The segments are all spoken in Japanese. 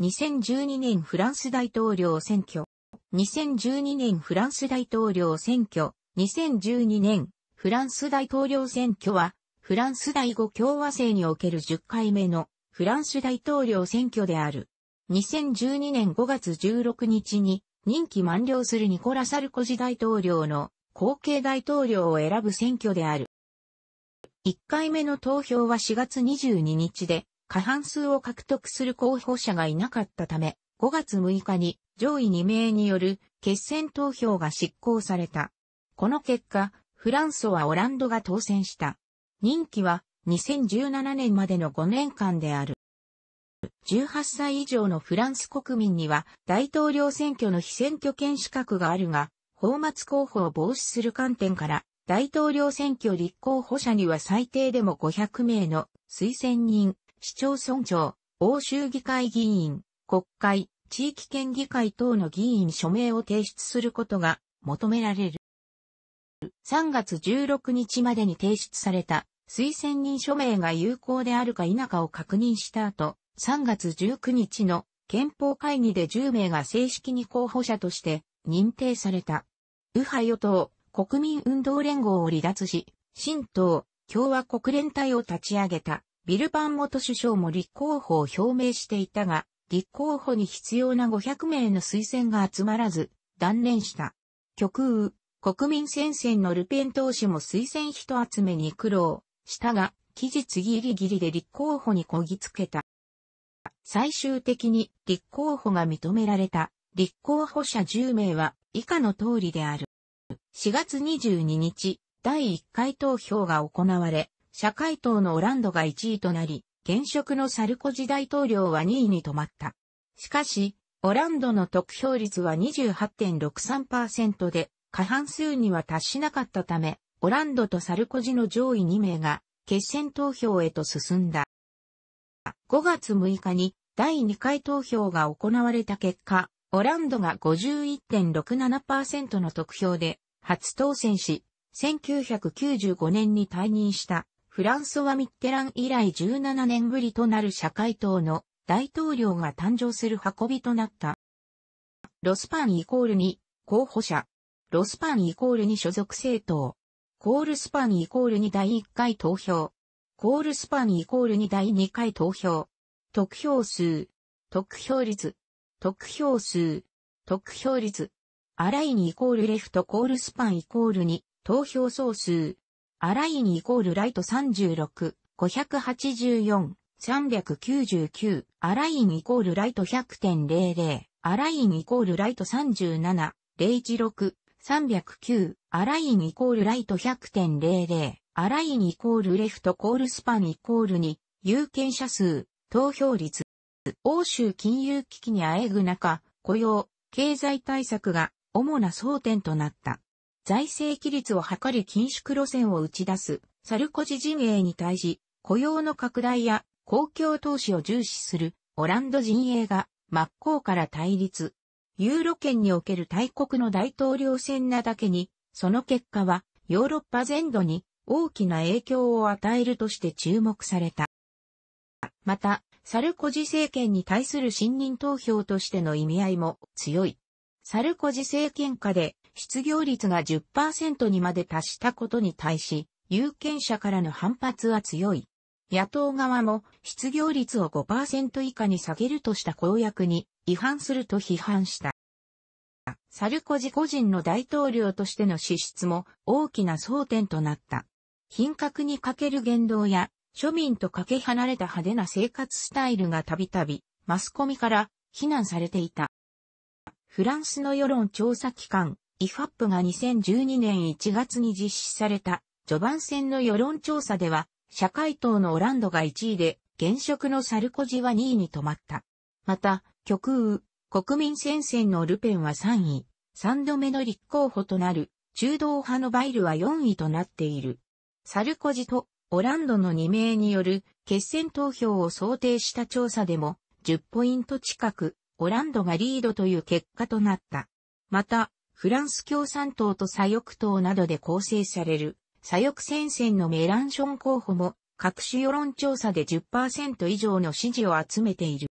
2012年フランス大統領選挙、2012年フランス大統領選挙、2012年フランス大統領選挙は、フランス第五共和制における10回目のフランス大統領選挙である。2012年5月16日に任期満了するニコラ・サルコジ大統領の後継大統領を選ぶ選挙である。1回目の投票は4月22日で、過半数を獲得する候補者がいなかったため、5月6日に上位2名による決選投票が執行された。この結果、フランソはオランドが当選した。任期は2017年までの5年間である。18歳以上のフランス国民には大統領選挙の非選挙権資格があるが、泡沫候補を防止する観点から、大統領選挙立候補者には最低でも500名の推薦人市町村長、欧州議会議員、国会、地域県議会等の議員署名を提出することが求められる。3月16日までに提出された推薦人署名が有効であるか否かを確認した後、3月19日の憲法会議で10名が正式に候補者として認定された。右派与党、国民運動連合を離脱し、新党、共和国連隊を立ち上げた。ビルパン元首相も立候補を表明していたが、立候補に必要な500名の推薦が集まらず、断念した。極右、国民戦線のルペン党首も推薦人集めに苦労したが、期日ギリギリで立候補にこぎつけた。最終的に立候補が認められた立候補者10名は以下の通りである。4月22日、第1回投票が行われ、社会党のオランドが1位となり、現職のサルコジ大統領は2位に止まった。しかし、オランドの得票率は28.63%で、過半数には達しなかったため、オランドとサルコジの上位2名が、決選投票へと進んだ。5月6日に第2回投票が行われた結果、オランドが51.67%の得票で初当選し、1995年に退任したフランソワ・ミッテラン以来17年ぶりとなる社会党の大統領が誕生する運びとなった。ロスパンイコールに候補者。ロスパンイコールに所属政党。コールスパンイコールに第1回投票。コールスパンイコールに第2回投票。得票数。得票率。得票数。得票率。アラインイコールレフトコールスパンイコールに投票総数。アラインイコールライト36、584、399、アラインイコールライト100.00、アラインイコールライト37、016、309、アラインイコールライト100.00、アラインイコールレフトコールスパンイコール2、有権者数、投票率。欧州金融危機にあえぐ中、雇用、経済対策が主な争点となった。財政規律を図り緊縮路線を打ち出す、サルコジ陣営に対し、雇用の拡大や公共投資を重視するオランド陣営が真っ向から対立。ユーロ圏における大国の大統領選なだけに、その結果はヨーロッパ全土に大きな影響を与えるとして注目された。また、サルコジ政権に対する信任投票としての意味合いも強い。サルコジ政権下で失業率が10%にまで達したことに対し、有権者からの反発は強い。野党側も失業率を5%以下に下げるとした公約に違反すると批判した。サルコジ個人の大統領としての資質も大きな争点となった。品格に欠ける言動や庶民とかけ離れた派手な生活スタイルがたびたびマスコミから非難されていた。フランスの世論調査機関 IFAP が2012年1月に実施された序盤戦の世論調査では、社会党のオランドが1位で、現職のサルコジは2位に止まった。また、極右、国民戦線のルペンは3位、3度目の立候補となる、中道派のバイルは4位となっている。サルコジとオランドの2名による決選投票を想定した調査でも、10ポイント近く、オランドがリードという結果となった。また、フランス共産党と左翼党などで構成される左翼戦線のメランション候補も各種世論調査で10%以上の支持を集めている。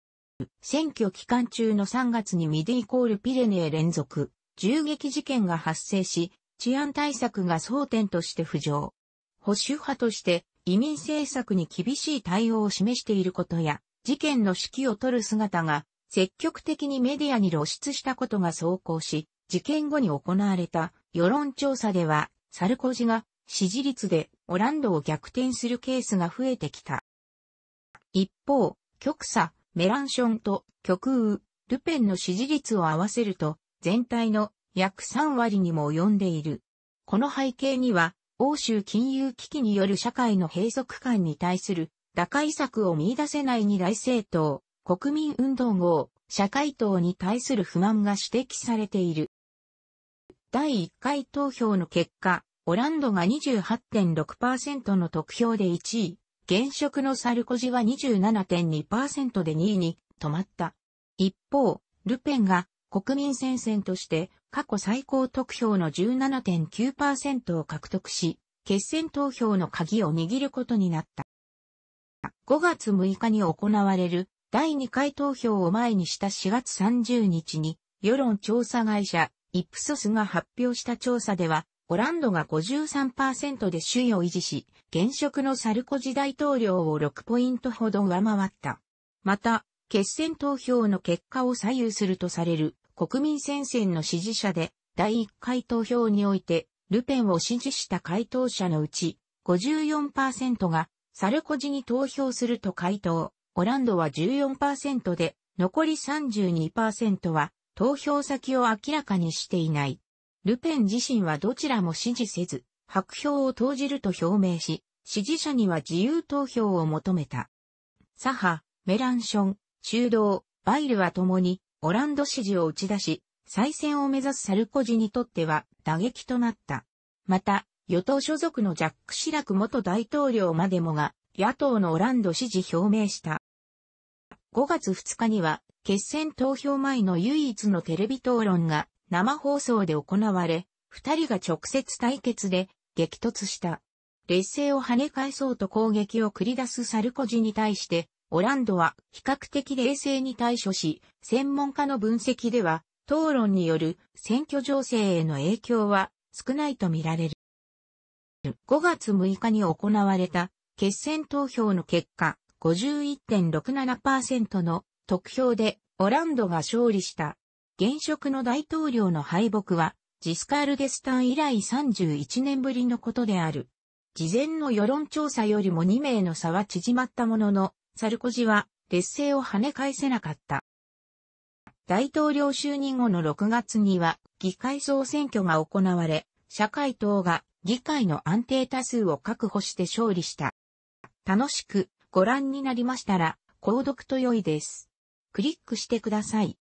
選挙期間中の3月にミディコールピレネー連続銃撃事件が発生し、治安対策が争点として浮上。保守派として移民政策に厳しい対応を示していることや、事件の指揮を取る姿が積極的にメディアに露出したことが走行し、事件後に行われた世論調査では、サルコジが支持率でオランドを逆転するケースが増えてきた。一方、極左、メランションと極右、ルペンの支持率を合わせると、全体の約3割にも及んでいる。この背景には、欧州金融危機による社会の閉塞感に対する打開策を見出せない二大政党、国民運動号、社会党に対する不満が指摘されている。第1回投票の結果、オランドが28.6%の得票で1位、現職のサルコジは27.2%で2位に止まった。一方、ルペンが国民戦線として過去最高得票の17.9%を獲得し、決選投票の鍵を握ることになった。5月6日に行われる第2回投票を前にした4月30日に世論調査会社イプソスが発表した調査では、オランドが53%で首位を維持し、現職のサルコジ大統領を6ポイントほど上回った。また、決選投票の結果を左右するとされる国民戦線の支持者で、第1回投票において、ルペンを支持した回答者のうち、54%がサルコジに投票すると回答、オランドは14%で、残り32%は投票先を明らかにしていない。ルペン自身はどちらも支持せず、白票を投じると表明し、支持者には自由投票を求めた。左派、メランション、中道、バイルは共に、オランド支持を打ち出し、再選を目指すサルコジにとっては打撃となった。また、与党所属のジャック・シラク元大統領までもが、野党のオランド支持表明した。5月2日には、決選投票前の唯一のテレビ討論が生放送で行われ、二人が直接対決で激突した。劣勢を跳ね返そうと攻撃を繰り出すサルコジに対して、オランドは比較的冷静に対処し、専門家の分析では、討論による選挙情勢への影響は少ないとみられる。5月6日に行われた決選投票の結果、51.67%の得票でオランドが勝利した。現職の大統領の敗北は、ジスカール・デスタン以来31年ぶりのことである。事前の世論調査よりも2名の差は縮まったものの、サルコジは劣勢を跳ね返せなかった。大統領就任後の6月には議会総選挙が行われ、社会党が議会の安定多数を確保して勝利した。楽しくご覧になりましたら、購読と良いです。クリックしてください。